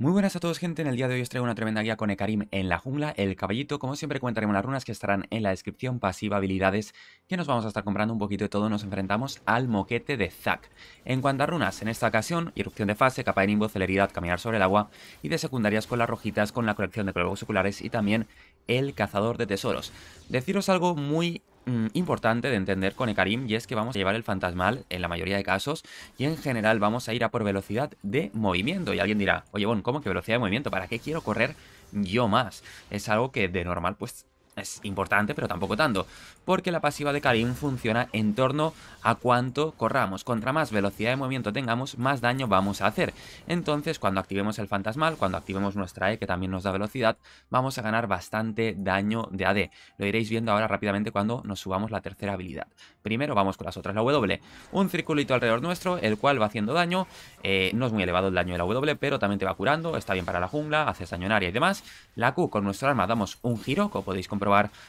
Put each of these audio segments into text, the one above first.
Muy buenas a todos gente, en el día de hoy os traigo una tremenda guía con Ekarim en la jungla, el caballito, como siempre cuentaremos las runas que estarán en la descripción, pasiva, habilidades, que nos vamos a estar comprando un poquito de todo, nos enfrentamos al moquete de Zac. En cuanto a runas, en esta ocasión, irrupción de fase, capa de nimbo, celeridad, caminar sobre el agua, y de secundarias con las rojitas, con la colección de cuervos oculares y también el cazador de tesoros. Deciros algo muy Mm, importante de entender con Ekarim y es que vamos a llevar el fantasmal en la mayoría de casos y en general vamos a ir a por velocidad de movimiento. Y alguien dirá, oye, bueno, ¿cómo que velocidad de movimiento? ¿Para qué quiero correr yo más? Es algo que de normal pues es importante, pero tampoco tanto, porque la pasiva de Karim funciona en torno a cuánto corramos. Contra más velocidad de movimiento tengamos, más daño vamos a hacer. Entonces, cuando activemos el fantasmal, cuando activemos nuestra E, que también nos da velocidad, vamos a ganar bastante daño de AD. Lo iréis viendo ahora rápidamente cuando nos subamos la tercera habilidad. Primero vamos con las otras, la W. Un circulito alrededor nuestro, el cual va haciendo daño. Eh, no es muy elevado el daño de la W, pero también te va curando, está bien para la jungla, haces daño en área y demás. La Q con nuestra arma damos un giro, como podéis comprobar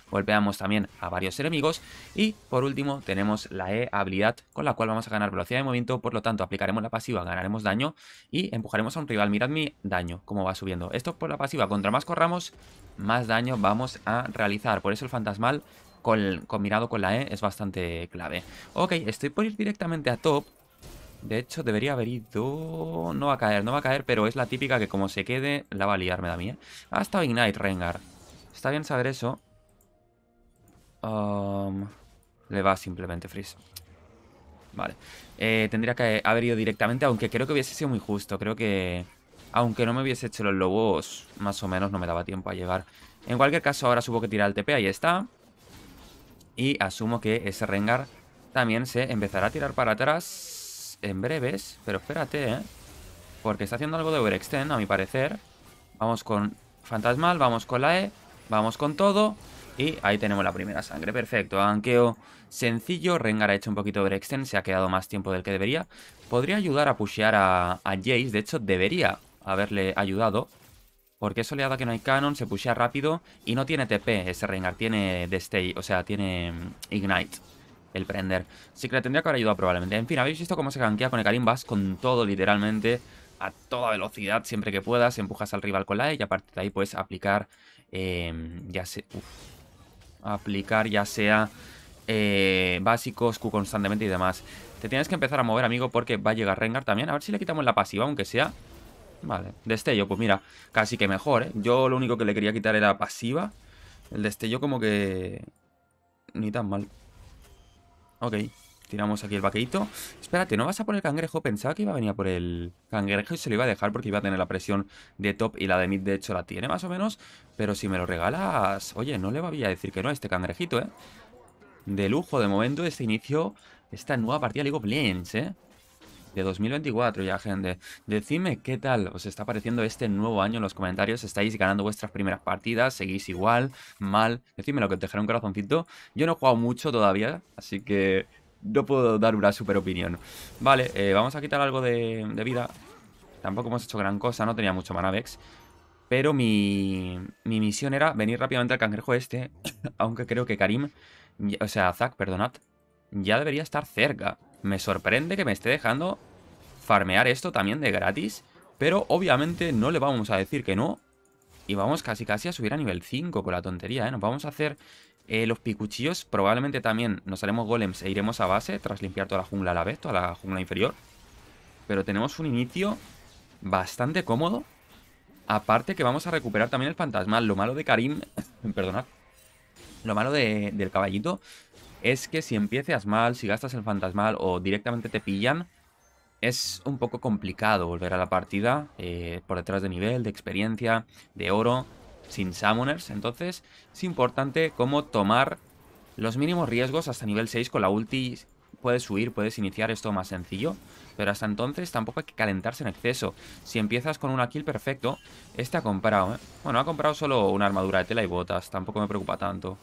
golpeamos también a varios enemigos. Y por último tenemos la E habilidad con la cual vamos a ganar velocidad de movimiento, por lo tanto aplicaremos la pasiva, ganaremos daño y empujaremos a un rival. Mirad mi daño, como va subiendo. Esto por la pasiva, contra más corramos, más daño vamos a realizar. Por eso el fantasmal con, combinado con la E es bastante clave. Ok, estoy por ir directamente a top. De hecho, debería haber ido... No va a caer, no va a caer, pero es la típica que como se quede, la va a liar, me da mía. ¿eh? hasta Ignite, Rengar. Está bien saber eso. Um, le va simplemente freeze. Vale. Eh, tendría que haber ido directamente, aunque creo que hubiese sido muy justo. Creo que... Aunque no me hubiese hecho los lobos, más o menos no me daba tiempo a llegar. En cualquier caso, ahora subo que tirar el TP, ahí está. Y asumo que ese Rengar también se empezará a tirar para atrás en breves. Pero espérate, ¿eh? Porque está haciendo algo de overextend, a mi parecer. Vamos con Fantasmal, vamos con la E, vamos con todo. Y ahí tenemos la primera sangre, perfecto. Anqueo sencillo, Rengar ha hecho un poquito de extend, se ha quedado más tiempo del que debería. Podría ayudar a pushear a, a Jace, de hecho debería haberle ayudado. Porque es le que no hay canon, se pushea rápido y no tiene TP ese Rengar, tiene Destay, o sea, tiene mm, Ignite el prender. Sí que le tendría que haber ayudado probablemente. En fin, habéis visto cómo se ganquea con el Karim, vas con todo literalmente a toda velocidad siempre que puedas, empujas al rival con la E y a partir de ahí puedes aplicar, em, ya sé, uf, aplicar, ya sea eh, básicos, Q constantemente y demás. Te tienes que empezar a mover, amigo, porque va a llegar Rengar también. A ver si le quitamos la pasiva, aunque sea... Vale, destello, pues mira, casi que mejor, ¿eh? Yo lo único que le quería quitar era pasiva. El destello como que... Ni tan mal. Ok. Tiramos aquí el vaquerito. Espérate, ¿no vas a poner cangrejo? Pensaba que iba a venir a por el cangrejo y se lo iba a dejar porque iba a tener la presión de top y la de mid, de hecho, la tiene más o menos. Pero si me lo regalas... Oye, no le voy a decir que no a este cangrejito, ¿eh? De lujo, de momento, este inicio, esta nueva partida League of ¿eh? de 2024 ya, gente. Decidme qué tal os está pareciendo este nuevo año en los comentarios. ¿Estáis ganando vuestras primeras partidas? ¿Seguís igual? ¿Mal? Decidme lo que te dejaré un corazoncito. Yo no he jugado mucho todavía, así que no puedo dar una super opinión. Vale, eh, vamos a quitar algo de, vida. Tampoco hemos hecho gran cosa, no tenía mucho manavex. Pero mi, mi misión era venir rápidamente al cangrejo este. aunque creo que Karim, o sea, Zack, perdonad, ya debería estar cerca. Me sorprende que me esté dejando farmear esto también de gratis. Pero obviamente no le vamos a decir que no. Y vamos casi casi a subir a nivel 5 con la tontería, ¿eh? Nos vamos a hacer eh, los picuchillos probablemente también nos haremos golems e iremos a base tras limpiar toda la jungla a la vez, toda la jungla inferior. Pero tenemos un inicio bastante cómodo. Aparte que vamos a recuperar también el fantasmal. Lo malo de Karim... perdonad. Lo malo del caballito es que si empiezas mal, si gastas el fantasmal o directamente te pillan, es un poco complicado volver a la partida eh, por detrás de nivel, de experiencia, de oro sin summoners. Entonces es importante cómo tomar los mínimos riesgos hasta nivel 6 con la ulti. Puedes huir, puedes iniciar esto más sencillo, pero hasta entonces tampoco hay que calentarse en exceso. Si empiezas con una kill perfecto, este ha comprado, ¿eh? Bueno, ha comprado solo una armadura de tela y botas, tampoco me preocupa tanto.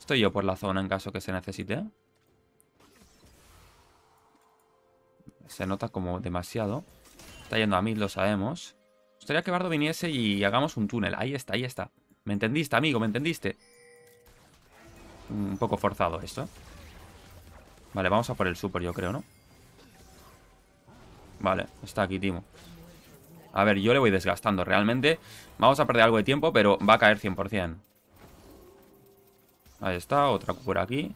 Estoy yo por la zona en caso que se necesite. Se nota como demasiado. Está yendo a mí, lo sabemos gustaría que Bardo viniese y hagamos un túnel. Ahí está, ahí está. ¿Me entendiste, amigo? ¿Me entendiste? Un poco forzado esto. Vale, vamos a por el super, yo creo, ¿no? Vale, está aquí Timo. A ver, yo le voy desgastando realmente. Vamos a perder algo de tiempo, pero va a caer 100%. Ahí está, otra por aquí.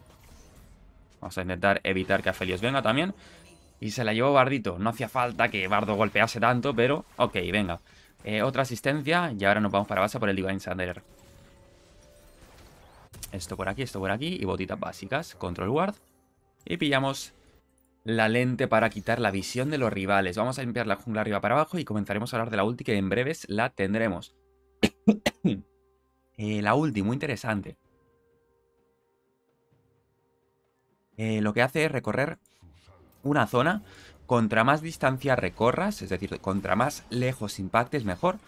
Vamos a intentar evitar que felios venga también. Y se la llevó Bardito. No hacía falta que Bardo golpease tanto, pero... Ok, venga. Eh, otra asistencia. Y ahora nos vamos para base por el Divine Sander. Esto por aquí, esto por aquí. Y botitas básicas. Control Ward. Y pillamos la lente para quitar la visión de los rivales. Vamos a limpiar la jungla arriba para abajo y comenzaremos a hablar de la ulti que en breves la tendremos. Eh, la ulti, muy interesante. Eh, lo que hace es recorrer una zona contra más distancia recorras, es decir, contra más lejos impactes, mejor,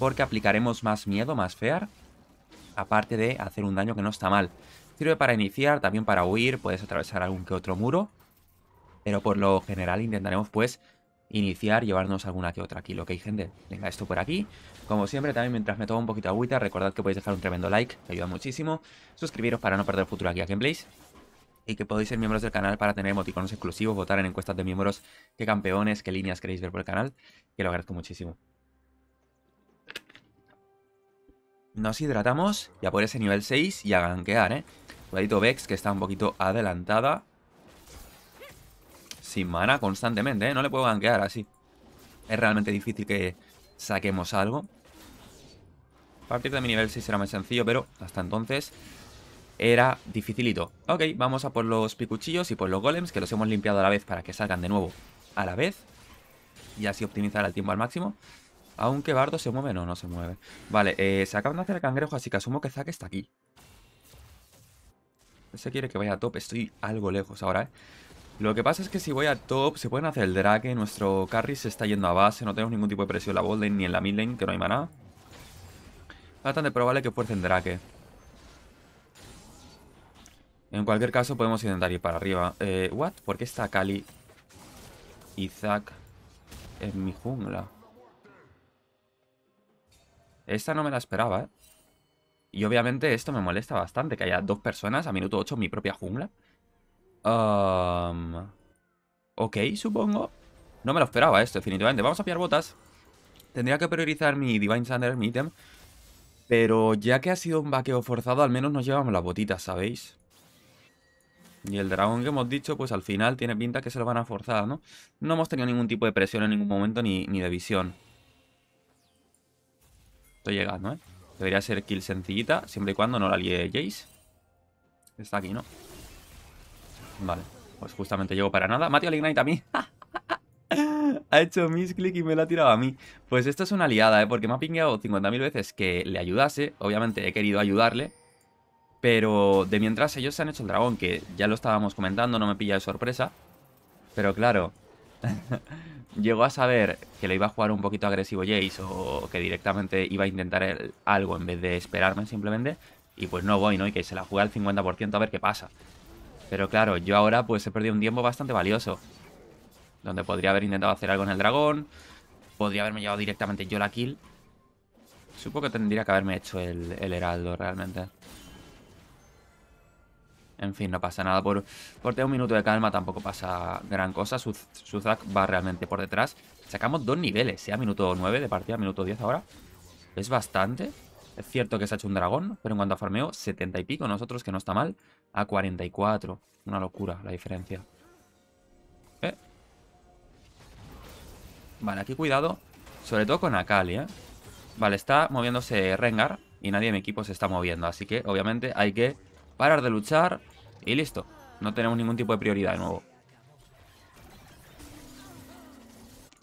porque aplicaremos más miedo, más fear, aparte de hacer un daño que no está mal. Sirve para iniciar, también para huir, puedes atravesar algún que otro muro, pero por lo general intentaremos pues iniciar, llevarnos alguna que otra aquí, ¿ok, gente? Venga, esto por aquí. Como siempre, también mientras me tomo un poquito de agüita, recordad que podéis dejar un tremendo like, Te ayuda muchísimo. Suscribiros para no perder futuro aquí a Gameplays y que podéis ser miembros del canal para tener emoticonos exclusivos, votar en encuestas de miembros, qué campeones, qué líneas queréis ver por el canal, que lo agradezco muchísimo. Nos hidratamos a por ese nivel 6 y a ganquear, ¿eh? Cuidadito Vex, que está un poquito adelantada. Sin mana constantemente, ¿eh? No le puedo ganquear así. Es realmente difícil que saquemos algo. A partir de mi nivel 6 será más sencillo, pero hasta entonces era dificilito. Ok, vamos a por los picuchillos y por los golems, que los hemos limpiado a la vez para que salgan de nuevo a la vez. Y así optimizar el tiempo al máximo. Aunque Bardo se mueve, no, no se mueve. Vale, eh, se acaban de hacer el cangrejo, así que asumo que Zack está aquí. Ese quiere que vaya a top, estoy algo lejos ahora, ¿eh? Lo que pasa es que si voy a top, se pueden hacer el drake, nuestro carry se está yendo a base, no tenemos ningún tipo de presión en la bot ni en la mid lane, que no hay maná. Bastante probable que fuercen drake. En cualquier caso, podemos intentar ir para arriba. Eh, ¿What? ¿Por qué está Kali y Zack en mi jungla? Esta no me la esperaba, ¿eh? Y obviamente esto me molesta bastante, que haya dos personas a minuto 8 en mi propia jungla. Um, ok, supongo. No me lo esperaba esto, definitivamente. Vamos a pillar botas. Tendría que priorizar mi Divine Thunder, mi ítem. Pero ya que ha sido un vaqueo forzado, al menos nos llevamos las botitas, ¿sabéis? Y el dragón que hemos dicho, pues al final tiene pinta que se lo van a forzar, ¿no? No hemos tenido ningún tipo de presión en ningún momento ni, de visión. Estoy llegando, ¿eh? Debería ser kill sencillita, siempre y cuando no la lie Jace. Está aquí, ¿no? Vale, pues justamente llego para nada. Mateo Ignite a mí. ha hecho mis click y me la ha tirado a mí. Pues esto es una aliada, ¿eh? Porque me ha pingueado 50.000 veces que le ayudase. Obviamente he querido ayudarle. Pero de mientras ellos se han hecho el dragón, que ya lo estábamos comentando, no me pilla de sorpresa. Pero claro, llegó a saber que le iba a jugar un poquito agresivo Jace o que directamente iba a intentar algo en vez de esperarme simplemente. Y pues no voy, ¿no? Y que se la juega al 50% a ver qué pasa. Pero claro, yo ahora pues he perdido un tiempo bastante valioso. Donde podría haber intentado hacer algo en el dragón. Podría haberme llevado directamente yo la kill. Supongo que tendría que haberme hecho el, el heraldo realmente. En fin, no pasa nada. Por, por tener un minuto de calma tampoco pasa gran cosa. Su Suzak va realmente por detrás. Sacamos dos niveles, sea eh, minuto 9 de partida, minuto 10 ahora. Es bastante. Es cierto que se ha hecho un dragón, pero en cuanto a farmeo, 70 y pico nosotros, que no está mal, a 44. Una locura la diferencia. Eh. Vale, aquí cuidado, sobre todo con Akali, ¿eh? Vale, está moviéndose Rengar y nadie en mi equipo se está moviendo, así que obviamente hay que parar de luchar y listo. No tenemos ningún tipo de prioridad de nuevo.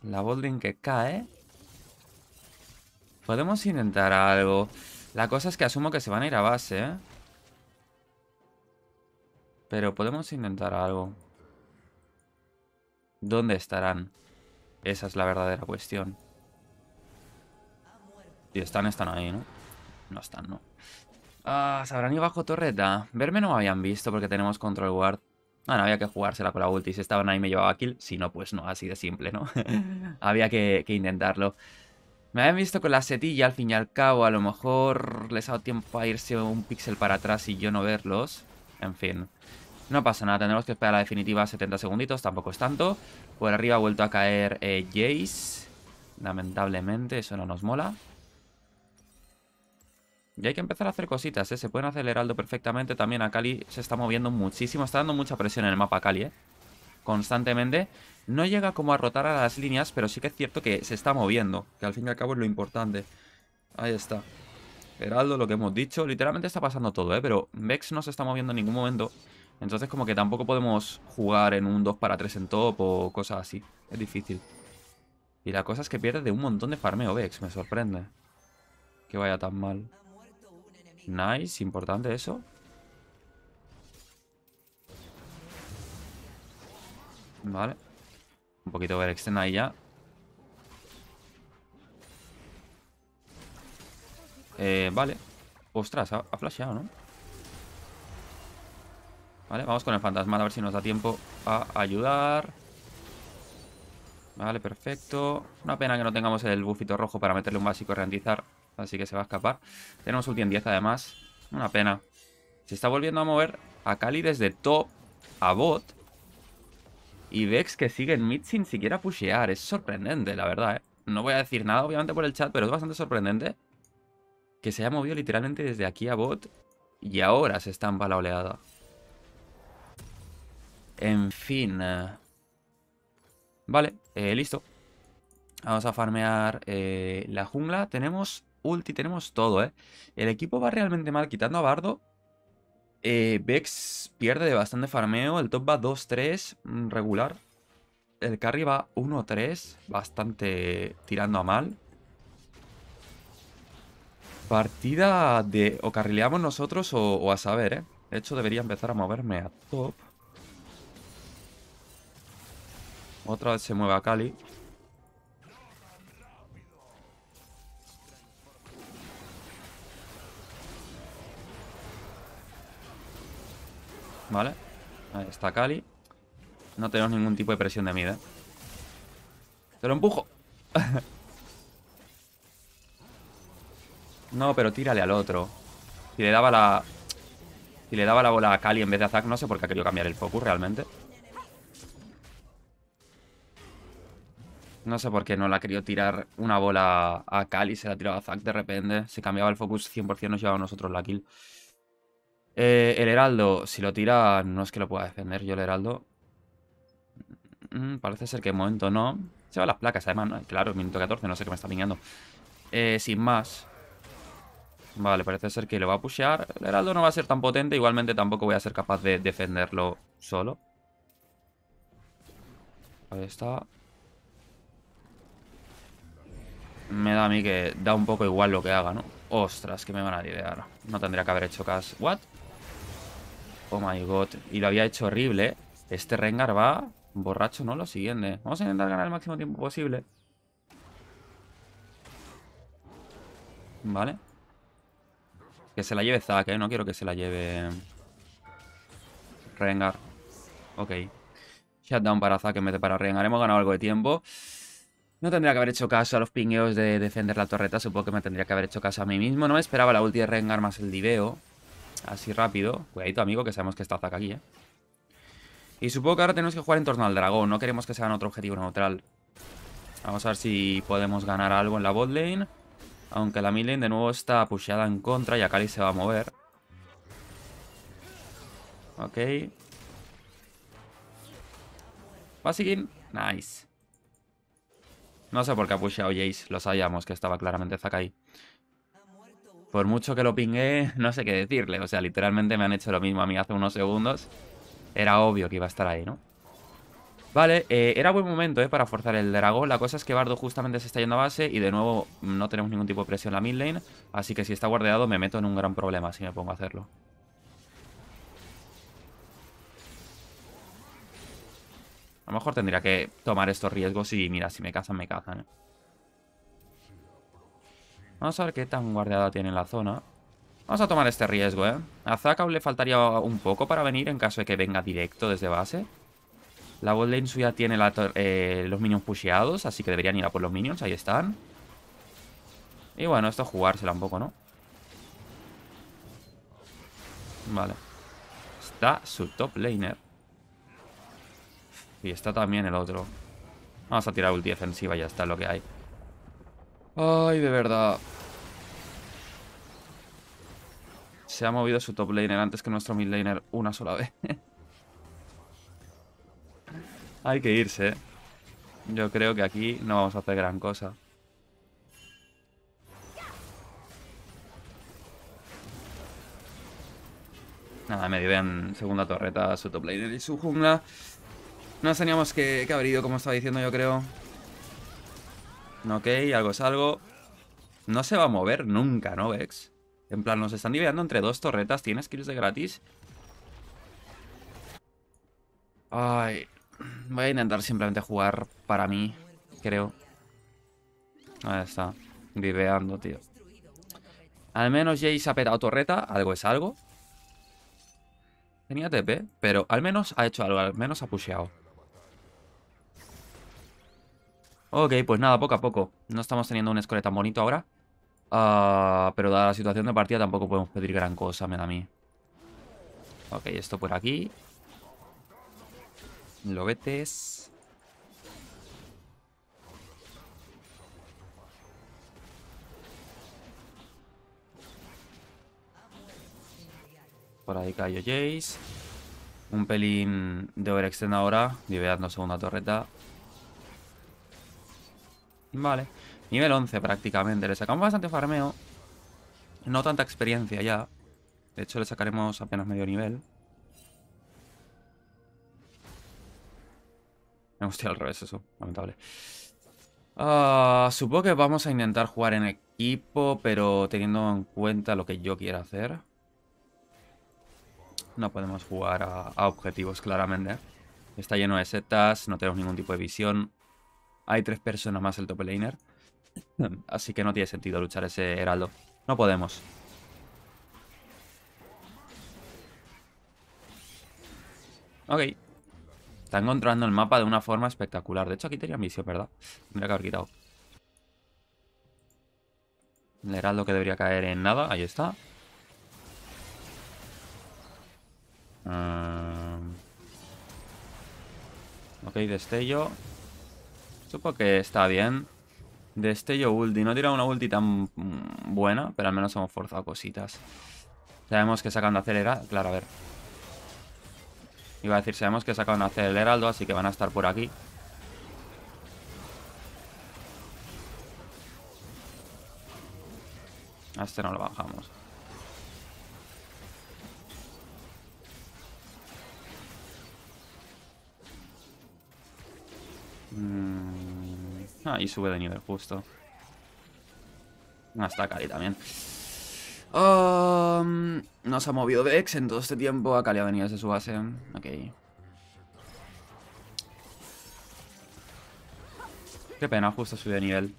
La Boldrin que cae. Podemos intentar algo. La cosa es que asumo que se van a ir a base, ¿eh? Pero podemos intentar algo. ¿Dónde estarán? Esa es la verdadera cuestión. Si están, están ahí, ¿no? No están, no. Ah, ¿se habrán bajo torreta? Verme no me habían visto porque tenemos control guard. Ah, no había que jugársela con la ulti. Si estaban ahí me llevaba kill. Si no, pues no, así de simple, ¿no? había que, intentarlo. Me habían visto con la setilla, al fin y al cabo. A lo mejor les ha dado tiempo a irse un píxel para atrás y yo no verlos. En fin. No pasa nada, tendremos que esperar a la definitiva 70 segunditos, tampoco es tanto. Por arriba ha vuelto a caer eh, Jace. Lamentablemente, eso no nos mola. Y hay que empezar a hacer cositas, ¿eh? Se pueden hacer heraldo perfectamente. También a Cali se está moviendo muchísimo. Está dando mucha presión en el mapa Cali, ¿eh? Constantemente. No llega como a rotar a las líneas, pero sí que es cierto que se está moviendo. Que al fin y al cabo es lo importante. Ahí está. Heraldo, lo que hemos dicho. Literalmente está pasando todo, ¿eh? Pero Vex no se está moviendo en ningún momento. Entonces como que tampoco podemos jugar en un 2 para 3 en top o cosas así. Es difícil. Y la cosa es que pierde de un montón de farmeo Vex. Me sorprende. Que vaya tan mal. Nice, importante eso. Vale. Un poquito ver extend ahí ya. Eh, vale. Ostras, ha, flasheado, ¿no? Vale, vamos con el fantasma a ver si nos da tiempo a ayudar. Vale, perfecto. Una pena que no tengamos el buffito rojo para meterle un básico y así que se va a escapar. Tenemos ulti en 10 además, una pena. Se está volviendo a mover a Kali desde top a bot. Y Vex que sigue en mid sin siquiera pushear. Es sorprendente, la verdad, ¿eh? No voy a decir nada, obviamente, por el chat, pero es bastante sorprendente que se haya movido literalmente desde aquí a bot y ahora se estampa la oleada. En fin. Eh, vale, eh, listo. Vamos a farmear la jungla. Tenemos ulti, tenemos todo, ¿eh? El equipo va realmente mal, quitando a Bardo. Eh, Vex pierde de bastante farmeo, el top va 2-3, mm, regular. El carry va 1-3, bastante tirando a mal. Partida de o carrileamos nosotros o, o a saber, ¿eh? De hecho debería empezar a moverme a top. Otra vez se mueve a Cali. Vale. Ahí está Kali No tenemos ningún tipo de presión de mid, ¿eh? ¡Te lo empujo! no, pero tírale al otro. Si le daba la... Si le daba la bola a Kali en vez de a Zack, no sé por qué ha querido cambiar el focus realmente. No sé por qué no la ha querido tirar una bola a Cali, se la tirado a Zack de repente. Si cambiaba el focus 100%, nos llevaba a nosotros la kill. Eh, el Heraldo, si lo tira, no es que lo pueda defender yo el Heraldo. Mm, parece ser que el momento no. Se van las placas, además, claro, minuto 14, no sé qué me está pingando. Eh, sin más. Vale, parece ser que lo va a pushear. El Heraldo no va a ser tan potente, igualmente tampoco voy a ser capaz de defenderlo solo. Ahí está. Me da a mí que da un poco igual lo que haga, ¿no? Ostras, que me van a idear. No tendría que haber hecho cash. ¿What? Oh my god. Y lo había hecho horrible. Este Rengar va borracho, ¿no? Lo siguiente. Vamos a intentar ganar el máximo tiempo posible. Vale. Que se la lleve Zack, ¿eh? No quiero que se la lleve... Rengar. Ok. Shutdown para Zack en vez de para Rengar. Hemos ganado algo de tiempo. No tendría que haber hecho caso a los pingueos de defender la torreta. Supongo que me tendría que haber hecho caso a mí mismo. No me esperaba la ulti de Rengar más el diveo. Así rápido. Cuidadito, amigo, que sabemos que está Zac aquí, ¿eh? Y supongo que ahora tenemos que jugar en torno al dragón. No queremos que se en otro objetivo neutral. Vamos a ver si podemos ganar algo en la bot lane. Aunque la mid lane de nuevo está pusheada en contra y Akali se va a mover. Ok. seguir, Nice. No sé por qué ha pusheado Jace. Lo sabíamos que estaba claramente Zac ahí por mucho que lo pingué, no sé qué decirle. O sea, literalmente me han hecho lo mismo a mí hace unos segundos. Era obvio que iba a estar ahí, ¿no? Vale, eh, era buen momento, ¿eh? Para forzar el dragón. La cosa es que Bardo justamente se está yendo a base y de nuevo no tenemos ningún tipo de presión en la mid lane. Así que si está guardeado me meto en un gran problema si me pongo a hacerlo. A lo mejor tendría que tomar estos riesgos y mira, si me cazan, me cazan, ¿eh? Vamos a ver qué tan guardada tiene la zona. Vamos a tomar este riesgo, ¿eh? A Zakao le faltaría un poco para venir en caso de que venga directo desde base. La bot suya tiene eh, los minions pusheados, así que deberían ir a por los minions. Ahí están. Y bueno, esto es jugársela un poco, ¿no? Vale. Está su top laner. Y está también el otro. Vamos a tirar ulti defensiva, ya está lo que hay. Ay, de verdad. Se ha movido su top laner antes que nuestro mid laner una sola vez. Hay que irse. ¿eh? Yo creo que aquí no vamos a hacer gran cosa. Nada, me en segunda torreta su top laner y su jungla. Nos teníamos que, que haber ido, como estaba diciendo yo creo. Ok, algo es algo. No se va a mover nunca, ¿no, Vex? En plan, nos están dividiendo entre dos torretas. ¿Tienes kills de gratis? Ay. Voy a intentar simplemente jugar para mí, creo. Ahí está. Viveando, tío. Al menos Jace ha petado torreta. Algo es algo. Tenía TP, pero al menos ha hecho algo. Al menos ha pusheado. Ok, pues nada, poco a poco. No estamos teniendo un score tan bonito ahora. Ah, pero dada la situación de partida tampoco podemos pedir gran cosa, me da a mí. Ok, esto por aquí. Lobetes. Por ahí cayó Jace. Un pelín de overextend ahora. Liberando segunda torreta. Vale. Nivel 11 prácticamente. Le sacamos bastante farmeo. No tanta experiencia ya. De hecho, le sacaremos apenas medio nivel. Me gustaría al revés eso. Lamentable. Ah, supongo que vamos a intentar jugar en equipo, pero teniendo en cuenta lo que yo quiero hacer. No podemos jugar a objetivos, claramente. Está lleno de setas, no tenemos ningún tipo de visión. Hay tres personas más el top laner. Así que no tiene sentido luchar ese heraldo. No podemos. Ok. Está encontrando el mapa de una forma espectacular. De hecho, aquí tenía misión, ¿verdad? Tendría que haber quitado. El heraldo que debería caer en nada. Ahí está. Ah. Ok, destello. Supongo que está bien. Destello ulti. No tira una ulti tan buena, pero al menos hemos forzado cositas. Sabemos que sacando acelera... Claro, a ver. Iba a decir, sabemos que sacan acelera así que van a estar por aquí. A este no lo bajamos. Ahí sube de nivel justo. Hasta ah, Kali también. Um, nos no ha movido Dex en todo este tiempo. A ah, Kali ha venido desde su base. Ok. Qué pena, justo sube de nivel.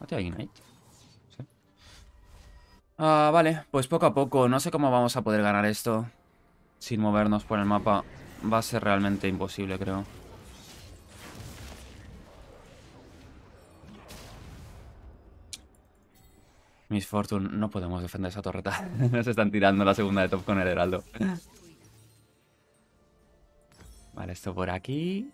Ah, sí. Ah, vale. Pues poco a poco. No sé cómo vamos a poder ganar esto. Sin movernos por el mapa. Va a ser realmente imposible, creo. Misfortune, no podemos defender esa torreta. Nos están tirando la segunda de top con el heraldo. Vale, esto por aquí.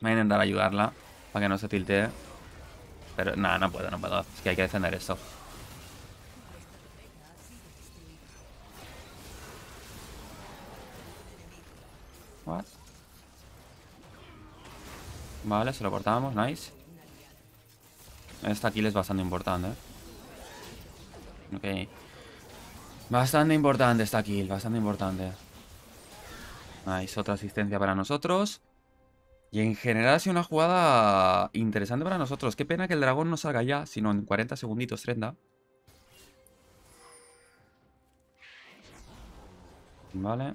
Voy a intentar ayudarla para que no se tiltee. Pero nada, no puedo, no puedo. Es que hay que defender esto. Vale, se lo cortamos, nice. Esta kill es bastante importante, Ok. Bastante importante esta kill, bastante importante. Nice, otra asistencia para nosotros. Y en general ha sido una jugada interesante para nosotros. Qué pena que el dragón no salga ya, sino en 40 segunditos, 30. Vale.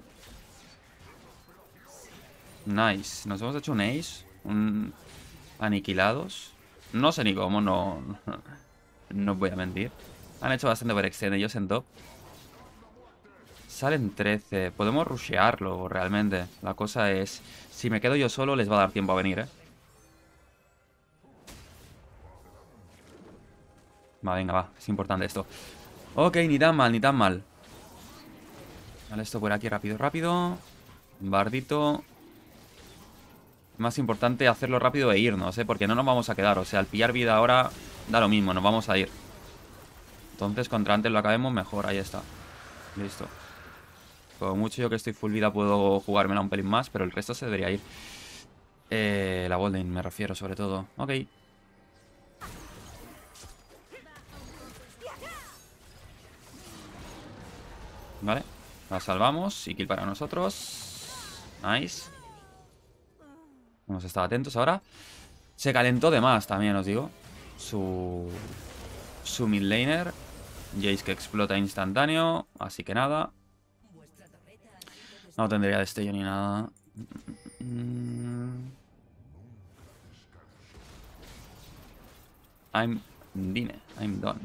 Nice. Nos hemos hecho un ace. Un... Aniquilados. No sé ni cómo, no, no, os voy a mentir. Han hecho bastante overextend ellos en top. Salen 13. Podemos rushearlo realmente. La cosa es, si me quedo yo solo les va a dar tiempo a venir, ¿eh? Va, venga, va. Es importante esto. Ok, ni tan mal, ni tan mal. Vale, esto por aquí rápido, rápido. Bardito más importante hacerlo rápido e irnos, ¿eh? Porque no nos vamos a quedar, o sea, al pillar vida ahora da lo mismo, nos vamos a ir. Entonces, contra antes lo acabemos, mejor, ahí está. Listo. Como mucho yo que estoy full vida puedo jugármela un pelín más, pero el resto se debería ir. Eh, la Golden me refiero, sobre todo. Ok. Vale. La salvamos y kill para nosotros. Nice. Hemos estado atentos ahora. Se calentó de más también, os digo. Su, su mid laner. Jace que explota instantáneo. Así que nada. No tendría destello ni nada. Mm. I'm Dine. I'm done.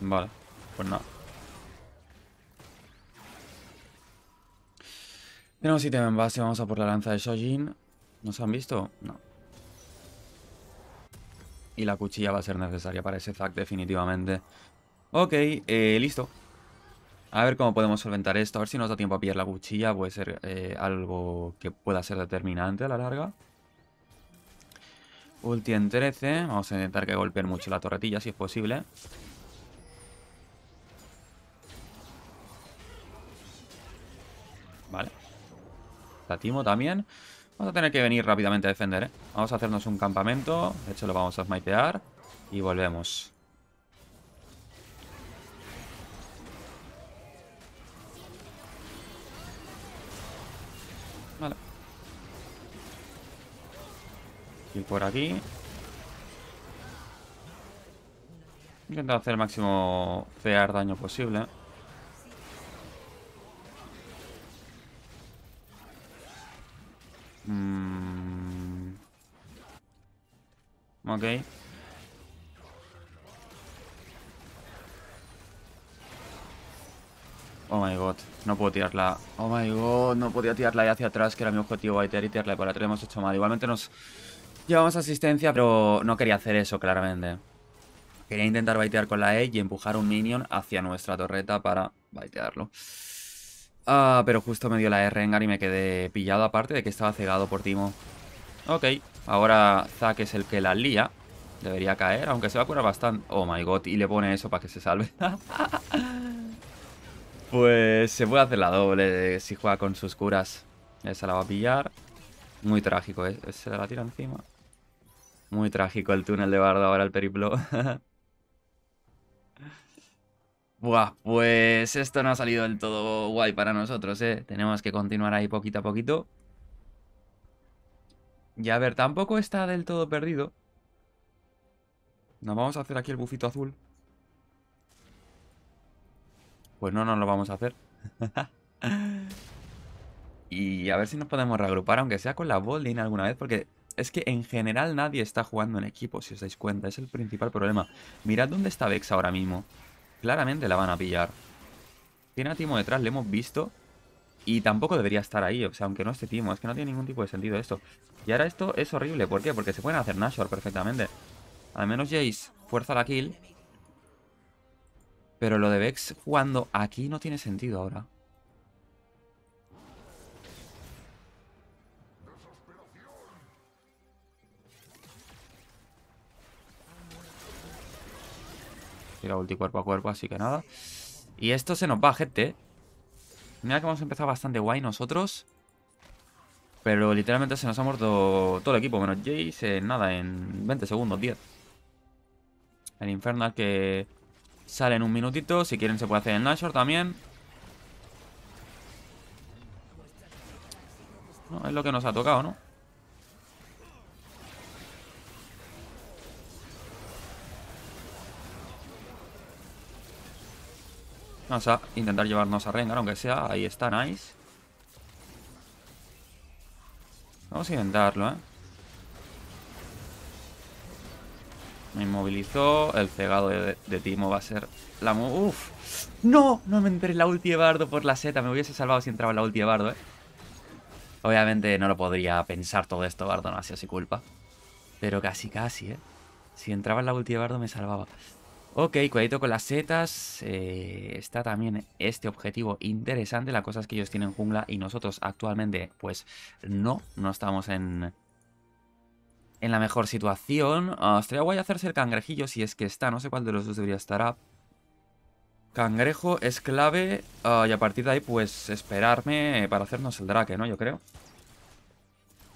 Vale. Pues no. Tenemos ítem en base, vamos a por la lanza de Shojin. ¿Nos han visto? No. Y la cuchilla va a ser necesaria para ese Zack definitivamente. Ok, eh, listo. A ver cómo podemos solventar esto. A ver si nos da tiempo a pillar la cuchilla. Puede ser eh, algo que pueda ser determinante a la larga. Ulti en 13. Vamos a intentar que golpeen mucho la torretilla si es posible. Vale. Tatimo también. Vamos a tener que venir rápidamente a defender, ¿eh? Vamos a hacernos un campamento. De hecho, lo vamos a smitear Y volvemos. Vale. Y por aquí. Intento hacer el máximo Cear daño posible. Oh my god, no puedo tirarla. Oh my god, no podía tirarla ahí hacia atrás, que era mi objetivo, Bitear y tirarla para atrás. Lo hemos hecho mal. Igualmente nos llevamos asistencia, pero no quería hacer eso, claramente. Quería intentar baitear con la E y empujar un minion hacia nuestra torreta para baitearlo. Ah, pero justo me dio la E Rengar y me quedé pillado, aparte de que estaba cegado por Timo. Ok. Ahora Zack es el que la lía. Debería caer, aunque se va a curar bastante. Oh my god, y le pone eso para que se salve. pues se puede hacer la doble si juega con sus curas. Esa la va a pillar. Muy trágico, ¿eh? se la tira encima. Muy trágico el túnel de bardo ahora el periplo. Buah, pues esto no ha salido del todo guay para nosotros, ¿eh? Tenemos que continuar ahí poquito a poquito. Y a ver, tampoco está del todo perdido. Nos vamos a hacer aquí el bufito azul. Pues no no lo vamos a hacer. y a ver si nos podemos reagrupar, aunque sea con la bowling alguna vez, porque es que en general nadie está jugando en equipo, si os dais cuenta. Es el principal problema. Mirad dónde está Vex ahora mismo. Claramente la van a pillar. Tiene a Timo detrás, le hemos visto. Y tampoco debería estar ahí, o sea, aunque no esté Timo, es que no tiene ningún tipo de sentido esto. Y ahora esto es horrible, ¿por qué? Porque se pueden hacer Nashor perfectamente. Al menos Jace fuerza la kill. Pero lo de Vex jugando aquí no tiene sentido ahora. Tira ulti cuerpo a cuerpo, así que nada. Y esto se nos va, gente. Mira que hemos empezado bastante guay nosotros. Pero literalmente se nos ha muerto todo el equipo. Menos Jace en eh, nada, en 20 segundos, 10. El Infernal que sale en un minutito. Si quieren se puede hacer el Nashor también. No, es lo que nos ha tocado, ¿no? Vamos a intentar llevarnos a Rengar, aunque sea. Ahí está, nice. Vamos a intentarlo, ¿eh? Me inmovilizó. El cegado de, Timo va a ser la... ¡Uf! ¡No! No me entré en la ulti de Bardo por la seta. Me hubiese salvado si entraba en la ulti de Bardo, ¿eh? Obviamente no lo podría pensar todo esto. Bardo no hacía sido culpa. Pero casi, casi, ¿eh? Si entraba en la ulti de Bardo me salvaba. Ok, cuidadito con las setas. Eh, está también este objetivo interesante. La cosa es que ellos tienen jungla y nosotros actualmente, pues no, no estamos en, en la mejor situación. Uh, voy a hacerse el cangrejillo si es que está. No sé cuál de los dos debería estar ah, Cangrejo es clave ah, y a partir de ahí, pues esperarme para hacernos el drake, ¿no? Yo creo.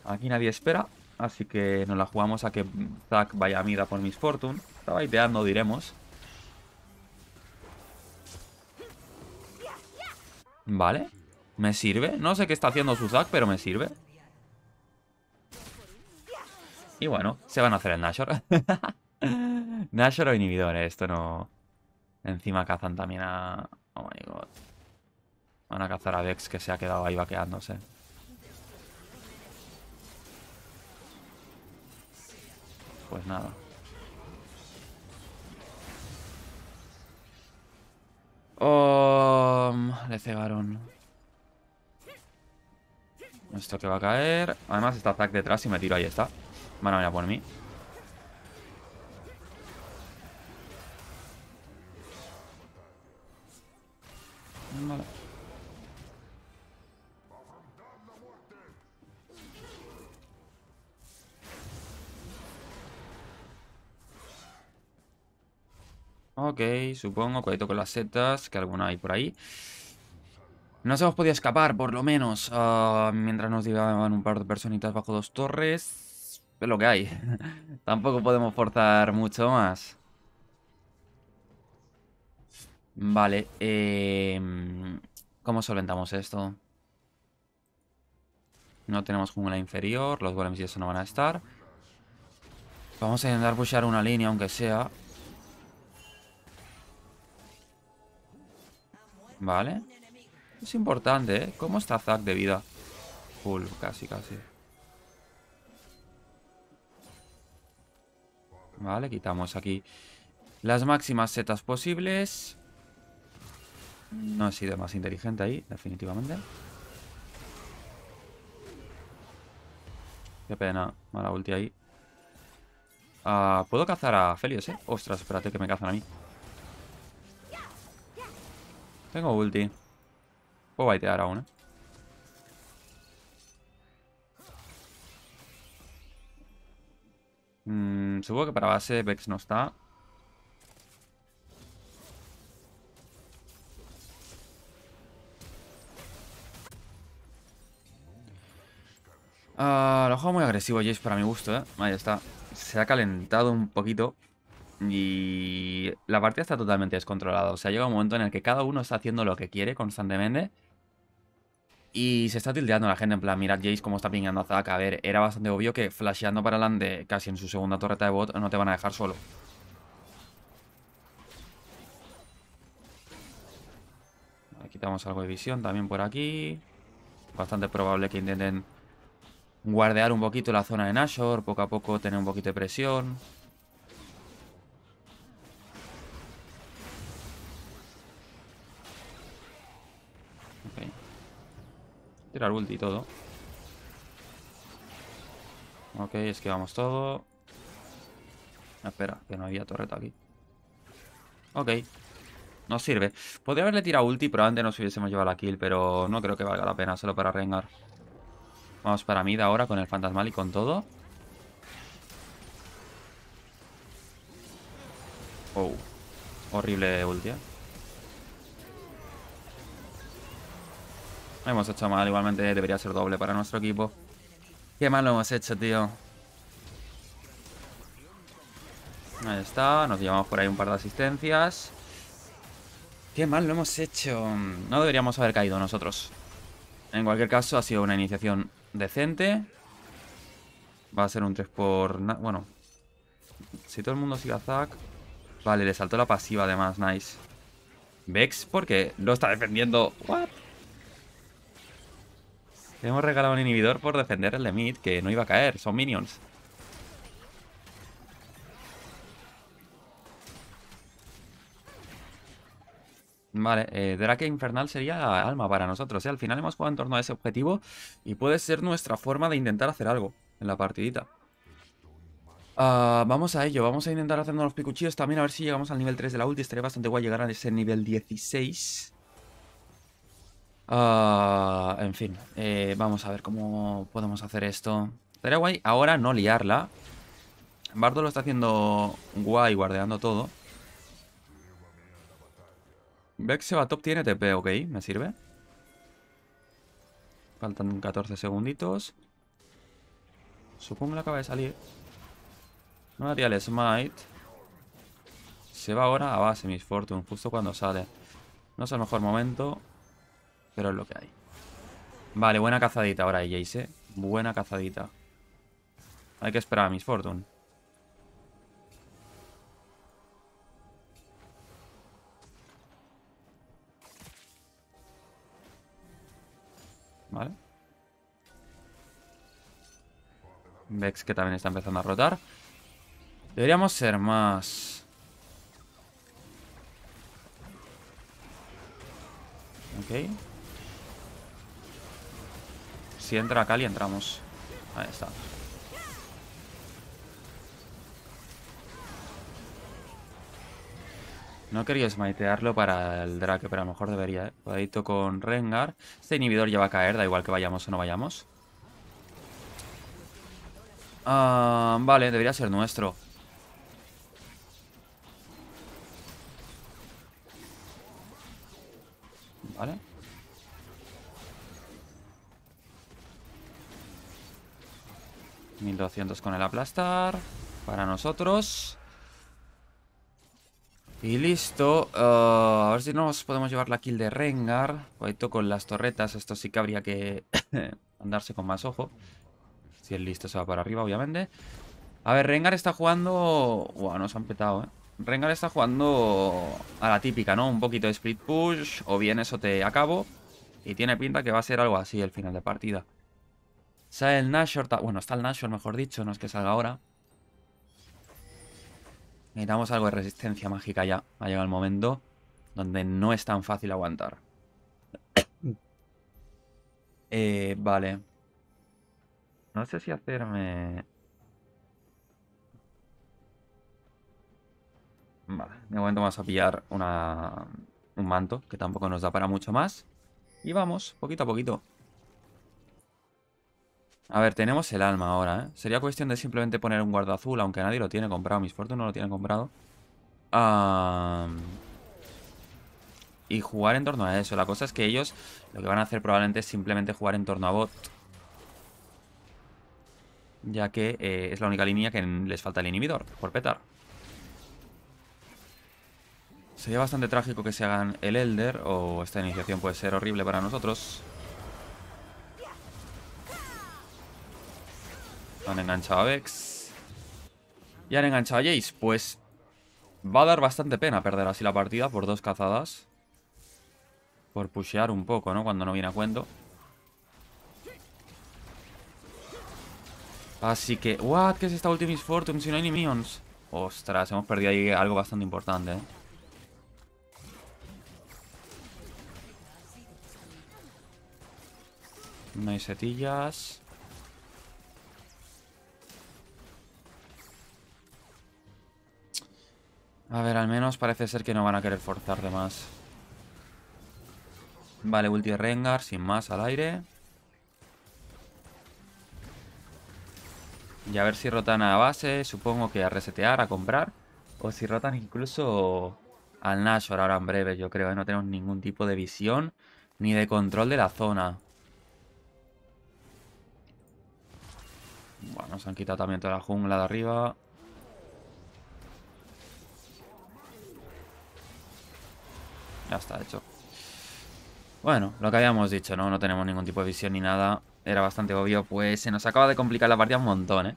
Aquí nadie espera, así que nos la jugamos a que Zack vaya a mida por mis fortune. Está baiteando, diremos. Vale. Me sirve. No sé qué está haciendo Suzak, pero me sirve. Y bueno, se van a hacer el Nashor. Nashor o inhibidores ¿eh? esto no... Encima cazan también a... Oh my god. Van a cazar a Vex que se ha quedado ahí vaqueándose. Pues nada. Oh, le cegaron. Esto que va a caer. Además está Zack detrás y me tiro ahí está. Van a por mí. Vale. Ok, supongo, cuidado con las setas, que alguna hay por ahí. No Nos hemos podido escapar, por lo menos, ah, mientras nos llevaban un par de personitas bajo dos torres. Es lo que hay. Tampoco podemos forzar mucho más. Vale, em, ¿cómo solventamos esto? No tenemos jungla inferior, los golems eso no van a estar. Vamos a intentar pushar una línea, aunque sea. Vale. Es importante, ¿eh? ¿Cómo está Zack de vida? Full, casi, casi. Vale, quitamos aquí las máximas setas posibles. No ha sido más inteligente ahí, definitivamente. Qué pena, mala ulti ahí. Ah, Puedo cazar a Felios, ¿eh? Ostras, espérate que me cazan a mí. Tengo ulti. Puedo baitear aún, ¿eh? Mm, supongo que para base Vex no está. Ah, lo juego muy agresivo Jace para mi gusto, ¿eh? Ahí está. Se ha calentado un poquito. Y la partida está totalmente descontrolada. O sea, llega un momento en el que cada uno está haciendo lo que quiere constantemente. Y se está tildeando la gente en plan, mirad Jace como está pingando a Zaka. A ver, era bastante obvio que flasheando para adelante casi en su segunda torreta de bot no te van a dejar solo. quitamos algo de visión también por aquí. Bastante probable que intenten guardear un poquito la zona de Nashor. Poco a poco tener un poquito de presión. Tirar ulti y todo. Ok, esquivamos todo. Ah, espera, que no había torreta aquí. Ok. No sirve. Podría haberle tirado ulti, antes nos hubiésemos llevado la kill, pero no creo que valga la pena solo para Rengar. Vamos para mid ahora con el fantasmal y con todo. Oh. Horrible ulti, ¿eh? hemos hecho mal, igualmente debería ser doble para nuestro equipo. Qué mal lo hemos hecho, tío. Ahí está, nos llevamos por ahí un par de asistencias. Qué mal lo hemos hecho. No deberíamos haber caído nosotros. En cualquier caso, ha sido una iniciación decente. Va a ser un 3 por... Bueno. Si todo el mundo sigue a Zack... Vale, le saltó la pasiva además, nice. Vex, porque lo está defendiendo... ¿What? hemos regalado un inhibidor por defender el de mid, que no iba a caer. Son minions. Vale, eh, Drake Infernal sería alma para nosotros. ¿eh? Al final hemos jugado en torno a ese objetivo y puede ser nuestra forma de intentar hacer algo en la partidita. Ah, vamos a ello, vamos a intentar hacernos los picuchillos también a ver si llegamos al nivel 3 de la ulti. Estaría bastante guay llegar a ese nivel 16. Ah, en fin, eh, vamos a ver cómo podemos hacer esto. Estaría guay ahora no liarla. Bardo lo está haciendo guay, guardeando todo. Vex se va top, tiene TP, ok, me sirve. Faltan 14 segunditos. Supongo que acaba de salir. No daría el smite. Se va ahora a base, Miss Fortune, justo cuando sale. No es el mejor momento. Pero es lo que hay. Vale, buena cazadita ahora, Jace, ¿eh? Buena cazadita. Hay que esperar a Miss Fortune. Vale. Vex que también está empezando a rotar. Deberíamos ser más... Ok. Si entra y entramos. Ahí está. No quería smitearlo para el Drake, pero a lo mejor debería, ¿eh? con Rengar. Este inhibidor ya va a caer, da igual que vayamos o no vayamos. Ah, vale, debería ser nuestro. Vale. 1200 con el aplastar. Para nosotros. Y listo. Eh, a ver si nos podemos llevar la kill de Rengar. Cuidado con las torretas. Esto sí que habría que andarse con más ojo. Si el listo se va para arriba, obviamente. A ver, Rengar está jugando... Buah, nos han petado, ¿eh? Rengar está jugando a la típica, ¿no? Un poquito de split push o bien eso te acabo. Y tiene pinta que va a ser algo así el final de partida. Sale el Nashor. Bueno, está el Nashor, mejor dicho. No es que salga ahora. Necesitamos algo de resistencia mágica ya. Ha llegado el momento donde no es tan fácil aguantar. Eh, vale. No sé si hacerme... Vale, de momento vamos a pillar una... un manto, que tampoco nos da para mucho más. Y vamos, poquito a poquito. A ver, tenemos el alma ahora, ¿eh? Sería cuestión de simplemente poner un guarda azul, aunque nadie lo tiene comprado. Mis fortunes no lo tienen comprado. y jugar en torno a eso. La cosa es que ellos lo que van a hacer probablemente es simplemente jugar en torno a bot. Ya que eh, es la única línea que les falta el inhibidor, por petar. Sería bastante trágico que se hagan el Elder, o esta iniciación puede ser horrible para nosotros. Han enganchado a Vex. Y han enganchado a Jace. Pues va a dar bastante pena perder así la partida por dos cazadas. Por pushear un poco, ¿no? Cuando no viene a cuento. Así que... ¿What? ¿Qué es esta última Fortune si no hay ni minions? Ostras, hemos perdido ahí algo bastante importante, ¿eh? No hay setillas. A ver, al menos parece ser que no van a querer forzar de más. Vale, ulti Rengar, sin más, al aire. Y a ver si rotan a base, supongo que a resetear, a comprar. O si rotan incluso al Nashor ahora en breve, yo creo. que ¿eh? No tenemos ningún tipo de visión ni de control de la zona. Bueno, se han quitado también toda la jungla de arriba. Ya está hecho. Bueno, lo que habíamos dicho, ¿no? No tenemos ningún tipo de visión ni nada. Era bastante obvio. Pues se nos acaba de complicar la partida un montón, ¿eh?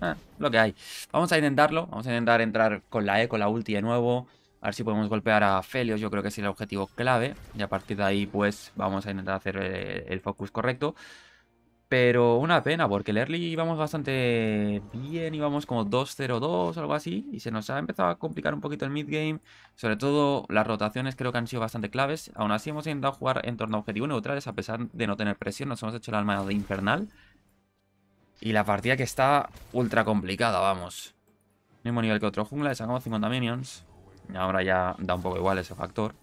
Ah, lo que hay. Vamos a intentarlo. Vamos a intentar entrar con la E, con la ulti de nuevo. A ver si podemos golpear a Felios. Yo creo que es el objetivo clave. Y a partir de ahí, pues, vamos a intentar hacer eh, el focus correcto. Pero una pena, porque el early íbamos bastante bien, íbamos como 2-0-2, algo así, y se nos ha empezado a complicar un poquito el mid-game. Sobre todo las rotaciones creo que han sido bastante claves. Aún así hemos intentado jugar en torno a objetivos neutrales, a pesar de no tener presión, nos hemos hecho el alma de infernal. Y la partida que está ultra complicada, vamos. Mismo nivel que otro jungla, le sacamos 50 minions. Ahora ya da un poco igual ese factor.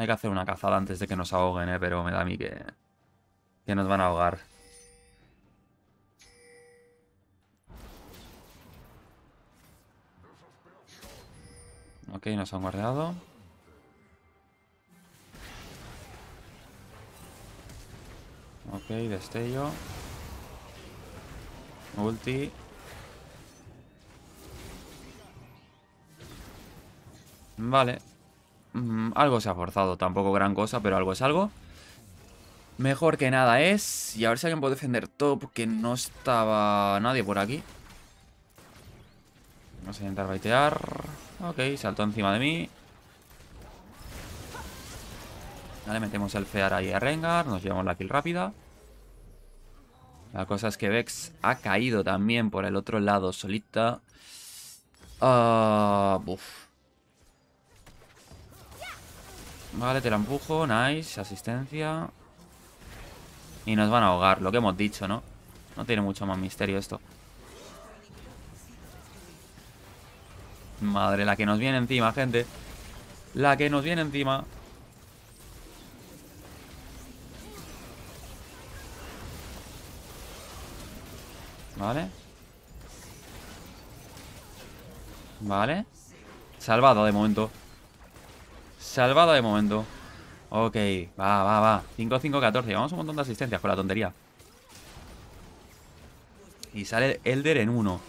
Hay que hacer una cazada antes de que nos ahoguen, ¿eh? Pero me da a mí que... Que nos van a ahogar. Ok, nos han guardado. Ok, destello. Ulti. Vale algo se ha forzado, tampoco gran cosa, pero algo es algo. Mejor que nada es... Y a ver si alguien puede defender top, que no estaba nadie por aquí. Vamos a intentar baitear. Ok, saltó encima de mí. Vale, metemos el Fear ahí a Rengar. Nos llevamos la kill rápida. La cosa es que Vex ha caído también por el otro lado solita. Ah, buf Vale, te la empujo. Nice. Asistencia. Y nos van a ahogar, lo que hemos dicho, ¿no? No tiene mucho más misterio esto. Madre, la que nos viene encima, gente. La que nos viene encima. Vale. Vale. Salvado de momento. Salvada de momento. Ok, va, va, va. 5-5-14. Vamos un montón de asistencias con la tontería. Y sale Elder en uno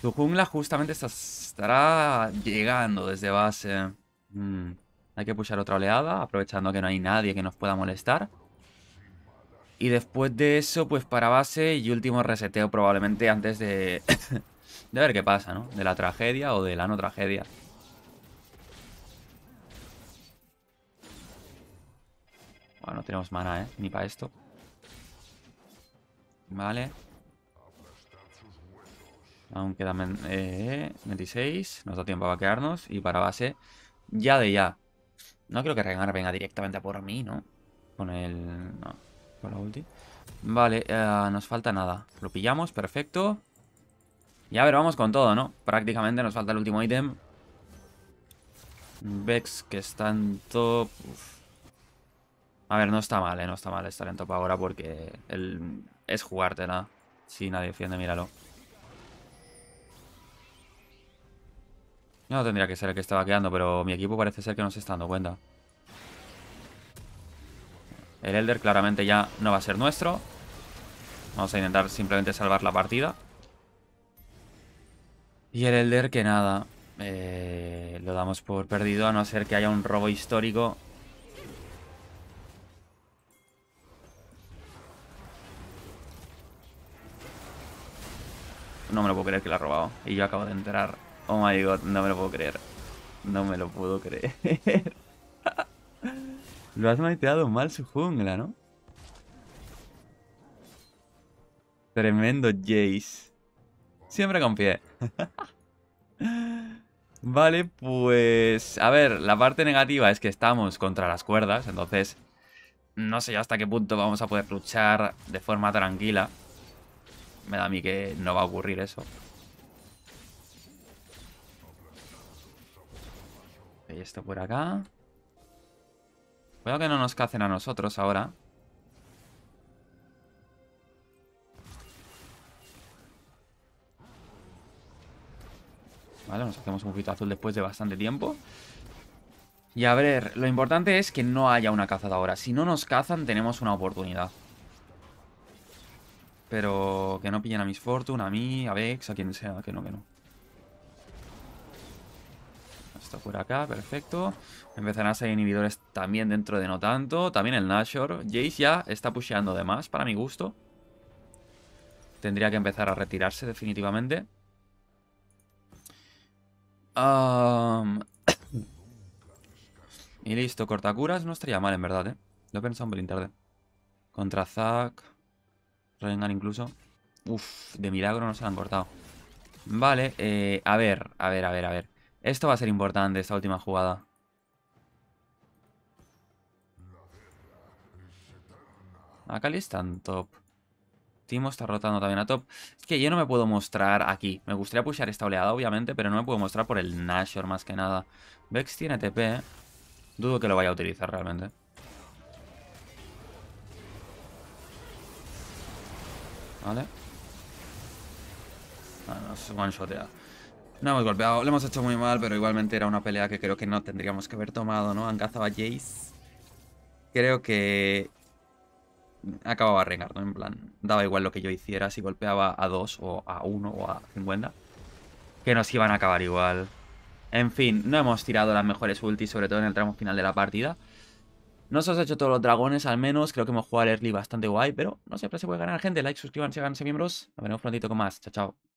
Su jungla justamente estará llegando desde base. Hmm. Hay que puchar otra oleada, aprovechando que no hay nadie que nos pueda molestar. Y después de eso, pues para base y último reseteo probablemente antes de... de ver qué pasa, ¿no? De la tragedia o de la no tragedia. Bueno, no tenemos mana, ¿eh? Ni para esto. Vale. Aún quedan 26. Eh, nos da tiempo para quedarnos. Y para base, ya de ya. No creo que Rengar venga directamente por mí, ¿no? Con el... No, con la ulti. Vale, eh, nos falta nada. Lo pillamos, perfecto. Y a ver, vamos con todo, ¿no? Prácticamente nos falta el último ítem. Vex, que está en top... A ver, no está mal, eh, No está mal estar en top ahora porque el... es jugártela. Si nadie defiende, míralo. No tendría que ser el que estaba quedando, pero mi equipo parece ser que no se está dando cuenta. El Elder claramente ya no va a ser nuestro. Vamos a intentar simplemente salvar la partida. Y el Elder que nada, eh, lo damos por perdido a no ser que haya un robo histórico No me lo puedo creer que lo ha robado. Y yo acabo de entrar. Oh my god, no me lo puedo creer. No me lo puedo creer. lo has maiteado mal su jungla, ¿no? Tremendo Jace. Siempre confié. vale, pues... A ver, la parte negativa es que estamos contra las cuerdas, entonces... No sé hasta qué punto vamos a poder luchar de forma tranquila me da a mí que no va a ocurrir eso. Y esto por acá. Cuidado que no nos cacen a nosotros ahora. Vale, nos hacemos un poquito azul después de bastante tiempo. Y a ver, lo importante es que no haya una cazada ahora. Si no nos cazan, tenemos una oportunidad. Pero que no pillen a Miss Fortune, a mí, a Vex, a quien sea, que no, que no. Está por acá, perfecto. Empezarán a ser inhibidores también dentro de no tanto. También el Nashor. Jace ya está pusheando de más, para mi gusto. Tendría que empezar a retirarse definitivamente. y listo, Corta curas no estaría mal en verdad, ¿eh? Lo he pensado un pelín tarde. Contra Zack vengan incluso. Uf, de milagro no se la han cortado. Vale, eh, a ver, a ver, a ver, a ver. Esto va a ser importante, esta última jugada. Akali está en top. Timo está rotando también a top. Es que yo no me puedo mostrar aquí. Me gustaría pushear esta oleada, obviamente, pero no me puedo mostrar por el Nashor más que nada. Vex tiene TP. Eh. Dudo que lo vaya a utilizar realmente. Vale. one shotea. No hemos golpeado, lo hemos hecho muy mal, pero igualmente era una pelea que creo que no tendríamos que haber tomado, ¿no? Han cazado Jace. Creo que acababa Rengar, ¿no? En plan, daba igual lo que yo hiciera, si golpeaba a 2 o a 1 o a 50, que nos iban a acabar igual. En fin, no hemos tirado las mejores ultis, sobre todo en el tramo final de la partida. No se os ha hecho todos los dragones, al menos. Creo que hemos jugado al early bastante guay, pero no siempre se puede ganar, gente. Like, suscríbanse, háganse miembros. Nos vemos prontito con más. Chao, chao.